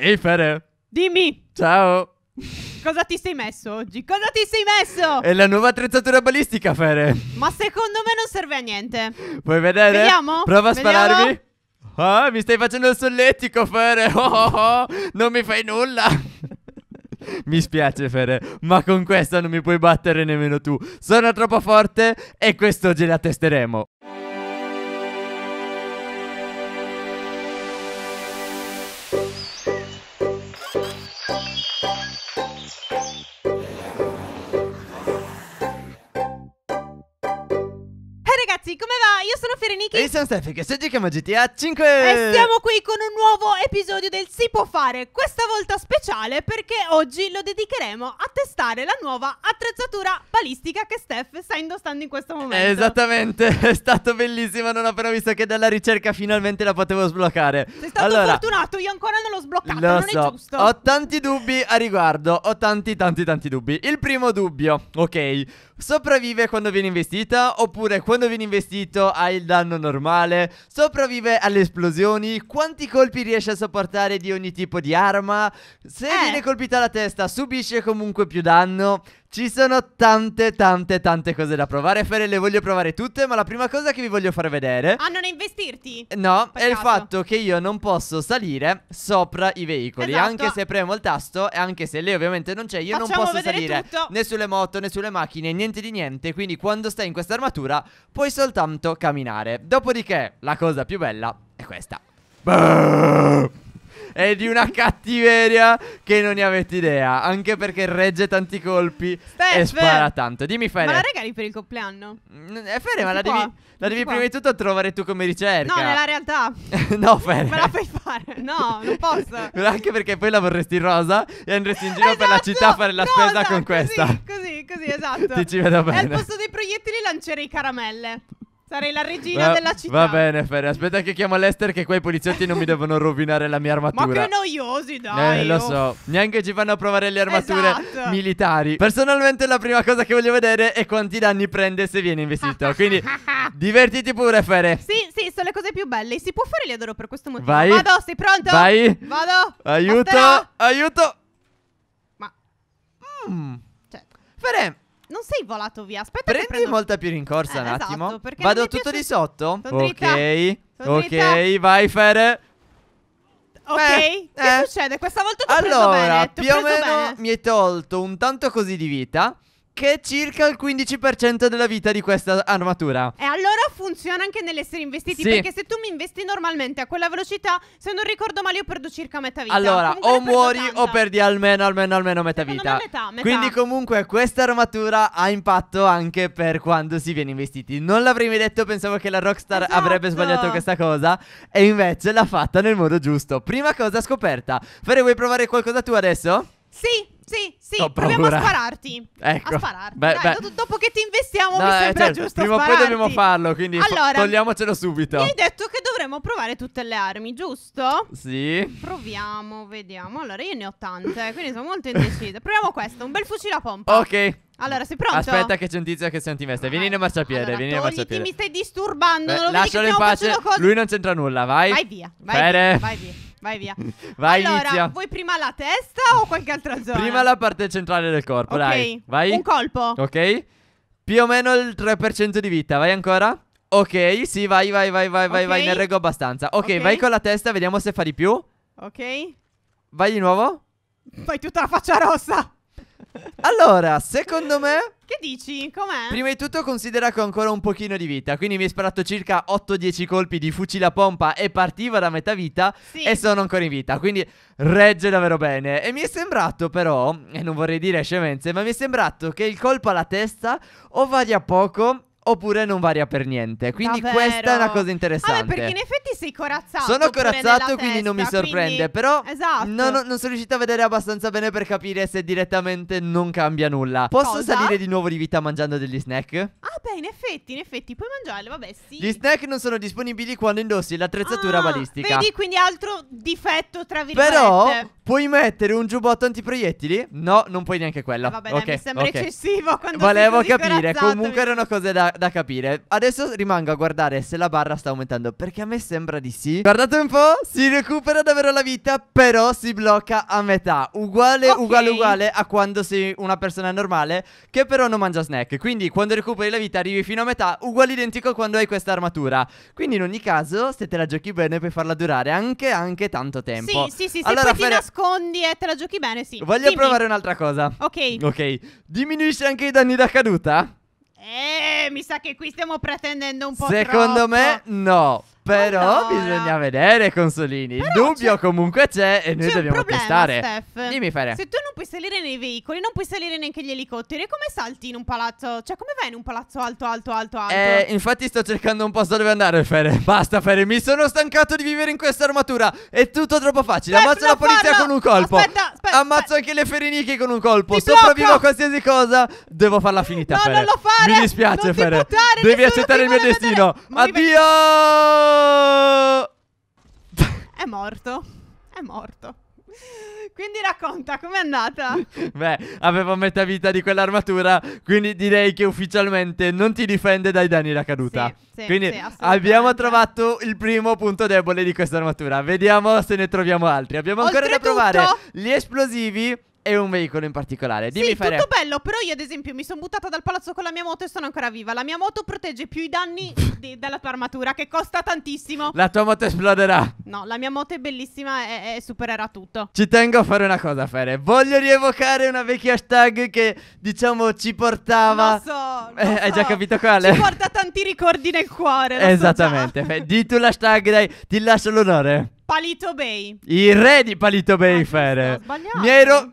Ehi Fede Dimmi Ciao Cosa ti sei messo oggi? Cosa ti sei messo? È la nuova attrezzatura balistica Fede Ma secondo me non serve a niente Vuoi vedere? Vediamo Prova a spararmi Ah, mi stai facendo il solletico, Fere. Oh, oh, oh, non mi fai nulla. mi spiace, Fere, ma con questa non mi puoi battere nemmeno tu. Sono troppo forte e questo quest'oggi la testeremo. essere Niki. E sono Steffi che oggi chiama GTA 5. E siamo qui con un nuovo episodio del Si può fare, questa volta speciale perché oggi lo dedicheremo a testare la nuova attrezzatura balistica che Steph sta indossando in questo momento. Esattamente, è stato bellissimo, non ho appena visto che dalla ricerca finalmente la potevo sbloccare. Sei stato allora, fortunato, io ancora non l'ho sbloccata, lo non so. è giusto. Ho tanti dubbi a riguardo, ho tanti tanti tanti dubbi. Il primo dubbio, ok sopravvive quando viene investita oppure quando viene investito ha il danno normale, sopravvive alle esplosioni, quanti colpi riesce a sopportare di ogni tipo di arma, se eh. viene colpita la testa subisce comunque più danno, ci sono tante tante tante cose da provare Fere le voglio provare tutte Ma la prima cosa che vi voglio far vedere Ah non è investirti? No Peccato. è il fatto che io non posso salire sopra i veicoli esatto. Anche se premo il tasto E anche se lei ovviamente non c'è Io Facciamo non posso salire tutto. né sulle moto né sulle macchine Niente di niente Quindi quando stai in questa armatura Puoi soltanto camminare Dopodiché la cosa più bella è questa Beh! è di una cattiveria che non ne avete idea. Anche perché regge tanti colpi Steph. e spara tanto. Dimmi, Fede. Ma la regali per il compleanno? Mm, eh, Fede, ma la devi, la devi, prima di tutto trovare tu come ricerca. No, nella realtà. no, Fede. Me la fai fare? No, non posso. Anche perché poi la vorresti rosa e andresti in giro esatto. per la esatto, città a fare la rosa, spesa con così, questa. Così, così, esatto. Ti ci vedo bene. E al posto dei proiettili lancerei caramelle. Sarei la regina va, della città. Va bene, Ferre. Aspetta che chiamo Lester che quei poliziotti non mi devono rovinare la mia armatura. Ma che noiosi, eh, dai. Eh, lo oh. so. Neanche ci fanno provare le armature esatto. militari. Personalmente la prima cosa che voglio vedere è quanti danni prende se viene investito. Quindi divertiti pure, Ferre. Sì, sì, sono le cose più belle. Si può fare li adoro per questo motivo. Vai. Vado, sei pronto? Vai. Vado. Aiuto, Asterò. aiuto. Ma... Mm. Cioè. Ferre non sei volato via. Aspetta, prendi prendo... molta più rincorsa eh, un attimo. Esatto, Vado tutto piace... di sotto. ok, ok, vai, Fer. Ok, eh, che eh. succede? Questa volta ti allora, ho allora, più o meno bene. mi hai tolto un tanto così di vita che è circa il 15% della vita di questa armatura. E allora funziona anche nell'essere investiti, sì. perché se tu mi investi normalmente a quella velocità, se non ricordo male, io perdo circa metà vita. Allora, comunque o muori o perdi almeno, almeno, almeno metà Secondo vita. Metà, metà. Quindi comunque questa armatura ha impatto anche per quando si viene investiti. Non l'avrei mai detto, pensavo che la Rockstar esatto. avrebbe sbagliato questa cosa, e invece l'ha fatta nel modo giusto. Prima cosa scoperta. Fare, vuoi provare qualcosa tu adesso? Sì, sì, sì, Ho proviamo paura. a spararti. Ecco. A spararti. Beh, Dai, beh. Dopo che ti investiamo, no, mi eh, sembra certo, giusto. Prima o poi dobbiamo farlo, quindi allora, togliamocelo subito. Mi hai detto che dovremmo provare tutte le armi, giusto? Sì. Proviamo, vediamo. Allora, io ne ho tante, eh, quindi sono molto indecisa. Proviamo questo, un bel fucile a pompa. Ok. Allora, sei pronto? Aspetta che c'è un tizio che senti veste. Vieni nel marciapiede, allora, vieni nel marciapiede. mi stai disturbando, Beh, non lo eh, vedi che in pace. Col... Lui non c'entra nulla, vai. Vai via, vai Fere. via, vai via vai via. Vai, allora, inizia. vuoi prima la testa o qualche altra zona? Prima la parte centrale del corpo, Ok, dai. Vai. Un colpo. Ok. Più o meno il 3% di vita, vai ancora? Ok, sì, vai, vai, vai, vai, vai, vai, ne reggo abbastanza. ok, Ok. vai con la testa, vediamo se fa di più. Ok. Vai di nuovo? Fai tutta la faccia rossa. Allora, secondo me che dici? Com'è? Prima di tutto considera che ho ancora un pochino di vita, quindi mi hai sparato circa 8-10 colpi di fucile a pompa e partiva da metà vita sì. e sono ancora in vita, quindi regge davvero bene. E mi è sembrato però, e non vorrei dire scemenze, ma mi è sembrato che il colpo alla testa o varia poco oppure non varia per niente. Quindi Davvero? questa è una cosa interessante. Vabbè, perché in effetti sei corazzato. Sono corazzato, quindi testa, non mi sorprende. Quindi... Però esatto. non, non, sono riuscito a vedere abbastanza bene per capire se direttamente non cambia nulla. Posso cosa? salire di nuovo di vita mangiando degli snack? Ah, beh, in effetti, in effetti, puoi mangiarli. Vabbè, sì. Gli snack non sono disponibili quando indossi l'attrezzatura ah, balistica. Vedi, quindi altro difetto, tra virgolette. Però puoi mettere un giubbotto antiproiettili? No, non puoi neanche quello. Eh, vabbè, okay, mi sembra okay. eccessivo. Volevo capire. Comunque erano cose da da capire Adesso rimango a guardare se la barra sta aumentando Perché a me sembra di sì Guardate un po' Si recupera davvero la vita Però si blocca a metà Uguale, okay. uguale, uguale a quando sei una persona normale Che però non mangia snack Quindi quando recuperi la vita arrivi fino a metà Uguale identico a quando hai questa armatura Quindi in ogni caso se te la giochi bene puoi farla durare anche, anche tanto tempo Sì, sì, sì allora, Se poi Fer... ti nascondi e te la giochi bene, sì Voglio Dimmi. provare un'altra cosa Ok Ok Diminuisce anche i danni da caduta? Eh, mi sa che qui stiamo pretendendo un po' Secondo troppo. me no. Però allora. bisogna vedere, Consolini. Il dubbio comunque c'è e noi dobbiamo problema, testare. Dimmi, Fere. Se tu non puoi salire nei veicoli, non puoi salire neanche gli elicotteri, come salti in un palazzo? Cioè, come vai in un palazzo alto, alto, alto, alto? Eh, infatti sto cercando un posto dove andare, Fere. Basta, Fere, mi sono stancato di vivere in questa armatura. È tutto troppo facile. Ammazzo la polizia farlo. con un colpo. Aspetta, aspetta. Ammazzo aspetta. anche le feriniche con un colpo. Ti Sopravvivo blocco. a qualsiasi cosa. Devo farla finita, no, Fere. Non lo fare. Mi dispiace, non Fere. Devi accettare il mio destino. Addio! È morto. È morto. Quindi racconta, com'è andata? Beh, avevo metà vita di quell'armatura, quindi direi che ufficialmente non ti difende dai danni la caduta. Sì, sì, quindi sì, abbiamo trovato il primo punto debole di questa armatura. Vediamo se ne troviamo altri. Abbiamo ancora da provare gli esplosivi e un veicolo in particolare. Dimmi sì, fare... tutto bello, però io ad esempio mi sono buttata dal palazzo con la mia moto e sono ancora viva. La mia moto protegge più i danni di, della tua armatura, che costa tantissimo. La tua moto esploderà. No, la mia moto è bellissima e, e supererà tutto. Ci tengo a fare una cosa, Fere. Voglio rievocare una vecchia hashtag che, diciamo, ci portava... Lo so, lo eh, so. Hai già capito quale? Ci porta tanti ricordi nel cuore. Esattamente. So di tu l'hashtag, dai, ti lascio l'onore. Palito Bay. Il re di Palito Bay, ah, Fere. Mi ero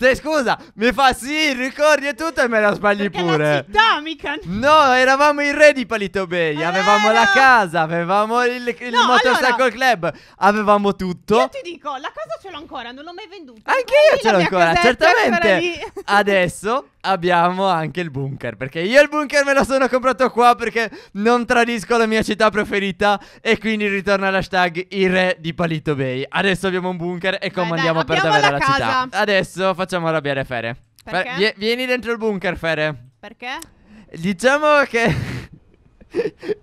Te scusa, mi fa sì, ricordi e tutto e me la sbagli Perché pure. La città, mica. No, eravamo i re di Palito Bay. Eh, avevamo vero. la casa, avevamo il, il no, motorcycle allora, club, avevamo tutto. Io ti dico, la casa ce l'ho ancora, non l'ho mai venduta. Anche io ce l'ho ancora, certamente. Adesso abbiamo anche il bunker. Perché io il bunker me lo sono comprato qua perché non tradisco la mia città preferita. E quindi ritorna l'hashtag Il re di Palito Bay. Adesso abbiamo un bunker e comandiamo dai, dai, per davvero la, la città. Adesso facciamo facciamo arrabbiare Fere. Perché? Fere, vieni dentro il bunker, Fere. Perché? Diciamo che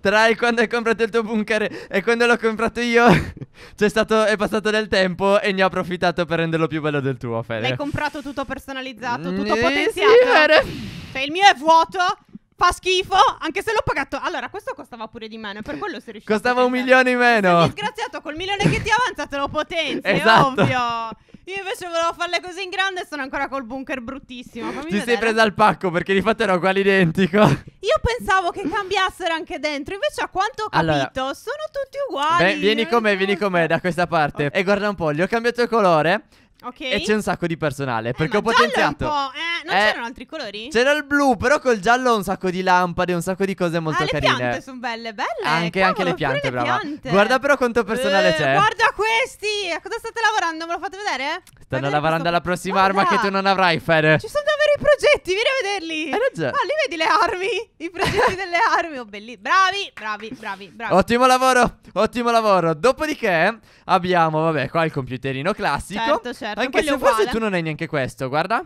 tra quando hai comprato il tuo bunker e quando l'ho comprato io stato, è passato del tempo e ne ho approfittato per renderlo più bello del tuo, Fere. L'hai comprato tutto personalizzato, tutto eh, potenziato. Sì, Fede. cioè, il mio è vuoto Fa schifo, anche se l'ho pagato. Allora, questo costava pure di meno, per quello sei riuscito. Costava a un milione in meno. Sei disgraziato, col milione che ti avanza te lo potenzi, esatto. è ovvio. Io invece volevo farle così in grande e sono ancora col bunker bruttissimo. Fammi Ti vedere. sei presa al pacco perché di fatto era uguale identico. Io pensavo che cambiassero anche dentro, invece a quanto ho capito allora, sono tutti uguali. Beh, vieni eh, con me, vieni eh, con me eh. da questa parte. Oh. E guarda un po', gli ho cambiato il colore. Ok. E c'è un sacco di personale. Eh, perché ho potenziato. Eh, non eh, c'erano altri colori? C'era il blu, però col giallo ho un sacco di lampade, un sacco di cose molto ah, carine. Le piante sono belle, belle. Anche, Cavolo, anche le piante, le Piante. Guarda, però quanto personale eh, c'è. Guarda questi! A cosa state lavorando? Me lo fate vedere? Stanno lavorando alla prossima guarda. arma che tu non avrai, Fede. Ci sono vero i progetti, vieni a vederli. Hai ragione. Ah, lì vedi le armi, i progetti delle armi, oh, belli. Bravi, bravi, bravi, bravi. Ottimo lavoro, ottimo lavoro. Dopodiché abbiamo, vabbè, qua il computerino classico. Certo, certo. Anche se uguale. forse tu non hai neanche questo, guarda.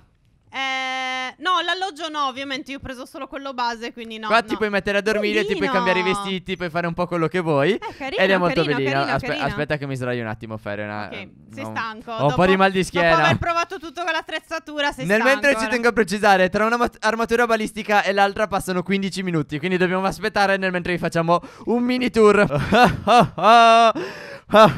Eh no, l'alloggio no, ovviamente io ho preso solo quello base, quindi no. Qua no. ti puoi mettere a dormire, carino. ti puoi cambiare i vestiti, puoi fare un po' quello che vuoi. Eh, carino, ed è molto carino, carino Aspe carino. Aspetta che mi sdraio un attimo, Ferre. Una... Ok, sei no. stanco. Ho un po' di mal di schiena. Dopo aver provato tutto con l'attrezzatura, sei Nel stanco. Nel mentre ci eh. tengo a precisare, tra un'armatura balistica e l'altra passano 15 minuti, quindi dobbiamo aspettare nel mentre facciamo un mini tour. Oh, oh,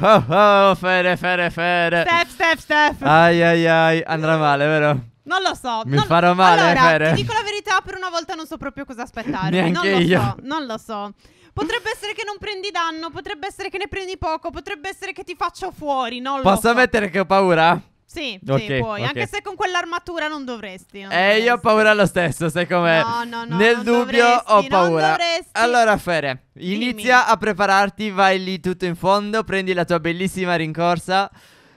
oh, fere, fere, fere. Step, step, step. Ai, ai, ai. Andrà male, vero? Non lo so. Mi non... farò male, allora, Fere. ti dico la verità, per una volta non so proprio cosa aspettare. Neanche non lo io. so, non lo so. Potrebbe essere che non prendi danno, potrebbe essere che ne prendi poco, potrebbe essere che ti faccio fuori, non Posso lo so. ammettere che ho paura? Sì, okay, sì, puoi. Okay. Anche se con quell'armatura non dovresti. Non eh, dovresti. io ho paura lo stesso, sai com'è? No, no, no. Nel dubbio dovresti, ho paura. allora, Fere, inizia Dimmi. a prepararti, vai lì tutto in fondo, prendi la tua bellissima rincorsa.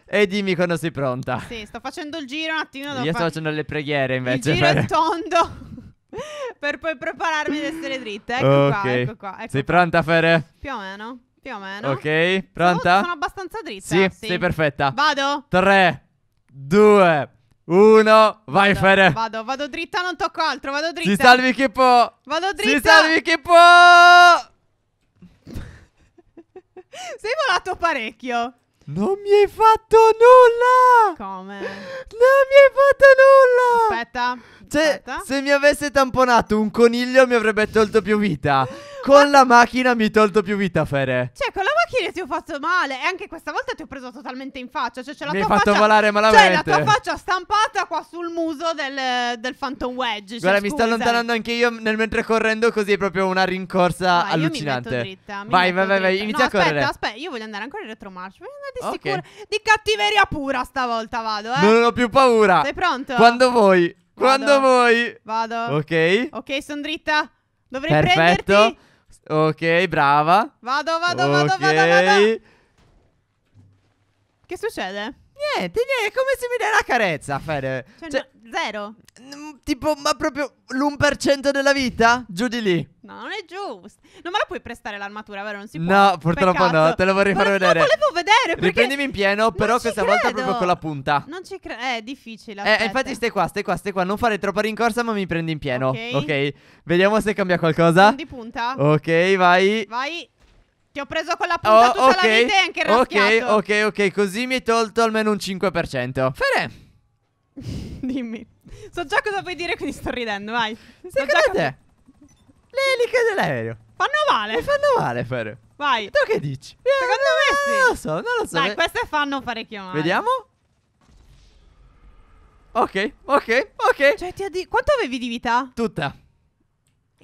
E dimmi quando sei pronta. Sì, sto facendo il giro un attimo. Io sto fa... facendo le preghiere invece. Il giro per... tondo. per poi prepararmi ad essere dritta. Ecco okay. qua, ecco qua. Ecco sei qua. pronta, Fere? Più o meno. Più o meno. Ok, pronta? Oh, sono abbastanza dritta. Sì, sì, sei perfetta. Vado. 3, 2, 1. Vai, vado, Fere. Vado, vado dritta, non tocco altro. Vado dritta. Si salvi chi può. Vado dritta. Si salvi chi può. sei volato parecchio. Non mi hai fatto nulla! Come? Non mi hai fatto nulla! Aspetta. Cioè, aspetta. se mi avesse tamponato un coniglio mi avrebbe tolto più vita. Con la macchina mi hai tolto più vita, Fere. Cioè, con la macchina ti ho fatto male. E anche questa volta ti ho preso totalmente in faccia. Cioè, c'è la mi tua hai fatto faccia, volare malamente. Cioè, la tua faccia stampata qua sul muso del, del Phantom Wedge. Cioè, Guarda, scusa. mi sto allontanando anche io nel mentre correndo, così è proprio una rincorsa vai, allucinante. Dritta, vai, vai, vai, vai, inizia no, a aspetta, correre. Aspetta, aspetta, io voglio andare ancora in retromarcia. Voglio andare di okay. sicuro. Di cattiveria pura stavolta vado, eh. Non ho più paura. Sei pronto? Quando vuoi. Vado. Quando vuoi. Vado. Ok. Ok, sono dritta. Dovrei Perfetto. prenderti. Ok, brava. Vado, vado, okay. vado, vado, vado. Che succede? Niente, niente, è come se mi dai una carezza, Fede? Cioè, cioè no, zero. tipo, ma proprio l'1% della vita? Giù di lì. No, non è giusto. Non me la puoi prestare l'armatura, vero? Non si può. No, purtroppo Peccato. no, te la vorrei far vedere. Non volevo vedere perché Riprendimi in pieno, però questa credo. volta proprio con la punta. Non ci credo, è difficile. Eh, infatti stai qua, stai qua, stai qua, non fare troppa rincorsa, ma mi prendi in pieno. Ok. okay. Vediamo se cambia qualcosa. Non di punta. Ok, vai. Vai. Ti ho preso con la punta oh, tutta okay. la vita e anche il raschiato. Ok, ok, ok, così mi hai tolto almeno un 5%. Fere! Dimmi. So già cosa vuoi dire, quindi sto ridendo, vai. so già te? Le eliche dell'aereo. Fanno male. Le fanno male, Fere. Vai. tu che dici? Secondo eh, me sì. Non lo so, non lo so. Dai, queste fanno parecchio male. Vediamo. Ok, ok, ok. Cioè, ti ha Quanto avevi di vita? Tutta.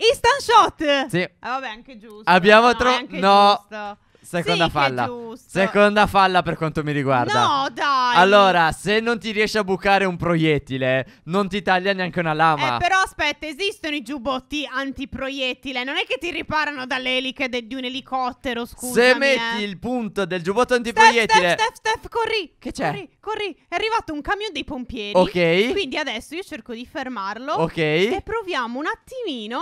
Instant shot. Sì. Ah, vabbè, anche giusto. Abbiamo trovato. No. no. Seconda sì, falla. Seconda falla per quanto mi riguarda. No, dai. Allora, se non ti riesci a bucare un proiettile, non ti taglia neanche una lama. Eh, però aspetta, esistono i giubbotti antiproiettile. Non è che ti riparano dalle eliche de, di un elicottero, scusa. Se eh. metti eh. il punto del giubbotto antiproiettile. Steph, Steph, Steph, Steph corri. Che c'è? Corri, corri. È arrivato un camion dei pompieri. Ok. Quindi adesso io cerco di fermarlo. Ok. E proviamo un attimino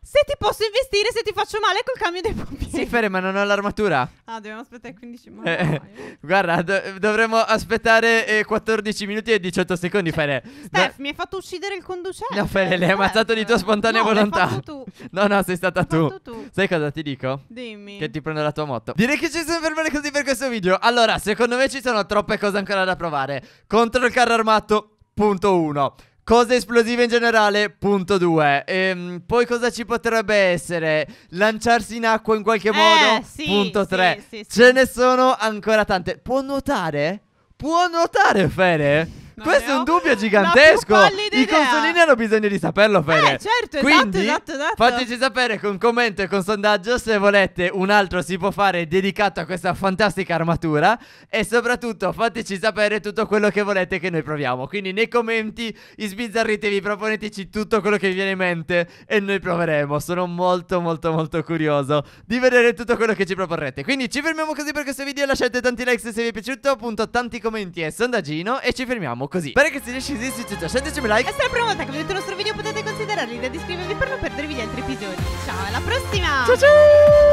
se ti posso investire, se ti faccio male col cambio dei pompieri. Sì, Fere, ma non ho l'armatura. Ah, dobbiamo aspettare 15 minuti. Eh, guarda, do dovremmo aspettare eh, 14 minuti e 18 secondi, Fere. Steph, no mi hai fatto uccidere il conducente. No, Fere, l'hai eh, ammazzato di tua eh, spontanea no, volontà. L'hai fatto tu. No, no, sei stata tu. tu. Sai cosa ti dico? Dimmi. Che ti prendo la tua moto. Direi che ci sono fermati così per questo video. Allora, secondo me ci sono troppe cose ancora da provare. Contro il carro armato, punto 1. Cose esplosive in generale, punto 2. Ehm, poi cosa ci potrebbe essere? Lanciarsi in acqua in qualche eh, modo, sì, punto 3. Sì, sì, Ce ne sono ancora tante. Può nuotare? Può nuotare, Fede? Questo è un dubbio gigantesco. I consolini hanno bisogno di saperlo, Fede. Eh, certo, esatto, Quindi, esatto, esatto, esatto. Fateci sapere con commento e con sondaggio se volete un altro si può fare dedicato a questa fantastica armatura. E soprattutto fateci sapere tutto quello che volete che noi proviamo. Quindi nei commenti isbizzarritevi, proponeteci tutto quello che vi viene in mente e noi proveremo. Sono molto molto molto curioso di vedere tutto quello che ci proporrete. Quindi ci fermiamo così per questo video. Lasciate tanti like se vi è piaciuto, appunto tanti commenti e sondaggino e ci fermiamo così. Spero che siete scesi su tutto. Scettecimi like. E se la prima volta che vedete il nostro video potete considerare l'idea di iscrivervi per non perdervi gli altri episodi. Ciao, alla prossima! Ciao ciao!